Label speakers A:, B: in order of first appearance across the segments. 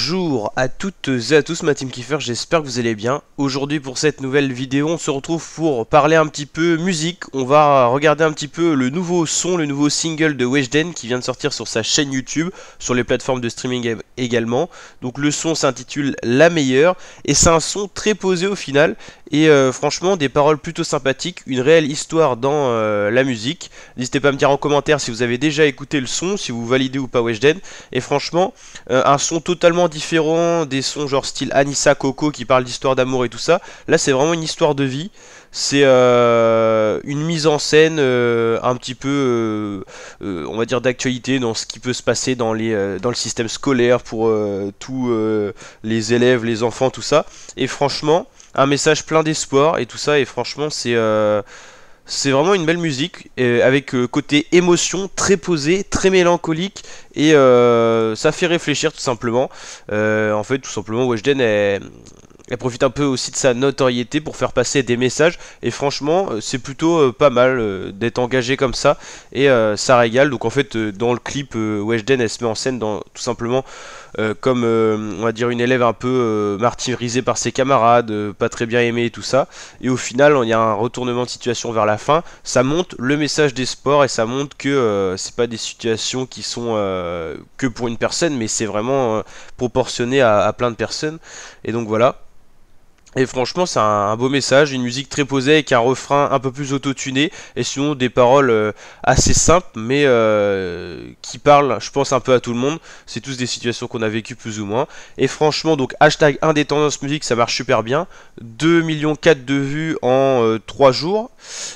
A: Bonjour à toutes et à tous, ma team Kiefer, j'espère que vous allez bien. Aujourd'hui pour cette nouvelle vidéo, on se retrouve pour parler un petit peu musique. On va regarder un petit peu le nouveau son, le nouveau single de Weshden qui vient de sortir sur sa chaîne YouTube, sur les plateformes de streaming également. Donc le son s'intitule La Meilleure et c'est un son très posé au final et euh, franchement des paroles plutôt sympathiques, une réelle histoire dans euh, la musique. N'hésitez pas à me dire en commentaire si vous avez déjà écouté le son, si vous validez ou pas Weshden et franchement euh, un son totalement différents, des sons genre style Anissa Coco qui parle d'histoire d'amour et tout ça. Là, c'est vraiment une histoire de vie. C'est euh, une mise en scène euh, un petit peu, euh, on va dire, d'actualité dans ce qui peut se passer dans, les, dans le système scolaire pour tous les élèves, les enfants, tout ça. Et franchement, un message plein d'espoir et tout ça. Et franchement, c'est c'est vraiment une belle musique, avec euh, côté émotion, très posé, très mélancolique, et euh, ça fait réfléchir tout simplement. Euh, en fait, tout simplement, Weshden, est elle profite un peu aussi de sa notoriété pour faire passer des messages. Et franchement, euh, c'est plutôt euh, pas mal euh, d'être engagé comme ça. Et ça régale. Donc en fait, dans le clip, Weshden, elle se met en scène tout simplement comme, on va dire, une élève un peu martyrisée par ses camarades, pas très bien aimée et tout ça. Et au final, il y a un retournement de situation vers la fin. Ça monte le message des sports et ça montre que c'est pas des situations qui sont que pour une personne, mais c'est vraiment proportionné à plein de personnes. Et donc voilà. Et franchement, c'est un, beau message, une musique très posée avec un refrain un peu plus auto-tuné et sinon des paroles euh, assez simples, mais euh, qui parlent, je pense, un peu à tout le monde. C'est tous des situations qu'on a vécues plus ou moins. Et franchement, donc hashtag indépendance musique, ça marche super bien. 2 millions 4 de vues en 3 euh, jours,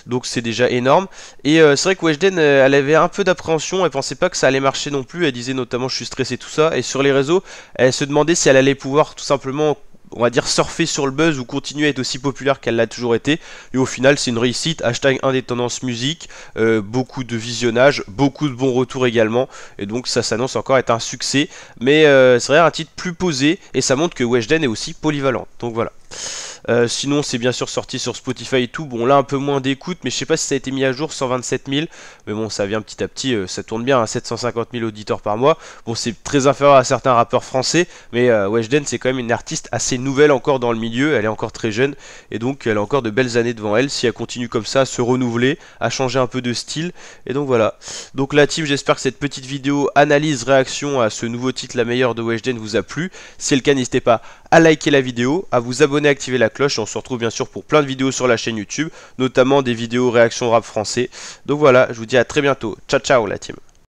A: donc c'est déjà énorme. Et c'est vrai que Weshden, elle avait un peu d'appréhension, elle pensait pas que ça allait marcher non plus. Elle disait notamment, je suis stressé tout ça. Et sur les réseaux, elle se demandait si elle allait pouvoir tout simplement on va dire, surfer sur le buzz ou continuer à être aussi populaire qu'elle l'a toujours été. Et au final, c'est une réussite. Hashtag indépendance musique, euh, beaucoup de visionnage, beaucoup de bons retours également. Et donc, ça s'annonce encore être un succès. Mais euh, c'est vrai, un titre plus posé. Et ça montre que Weshden est aussi polyvalent. Donc voilà. Euh, sinon, c'est bien sûr sorti sur Spotify et tout. Bon, là, un peu moins d'écoute, mais je sais pas si ça a été mis à jour, 127 000. Mais bon, ça vient petit à petit, euh, ça tourne bien, à 750 000 auditeurs par mois. Bon, c'est très inférieur à certains rappeurs français, mais euh, Weshden, c'est quand même une artiste assez nouvelle encore dans le milieu. Elle est encore très jeune, et donc elle a encore de belles années devant elle si elle continue comme ça à se renouveler, à changer un peu de style. Et donc voilà. Donc la team, j'espère que cette petite vidéo analyse, réaction à ce nouveau titre, la meilleure de Weshden, vous a plu. Si c'est le cas, n'hésitez pas à liker la vidéo, à vous abonner, à activer la cloche. Et on se retrouve bien sûr pour plein de vidéos sur la chaîne YouTube, notamment des vidéos réactions rap français. Donc voilà, je vous dis à très bientôt. Ciao ciao la team.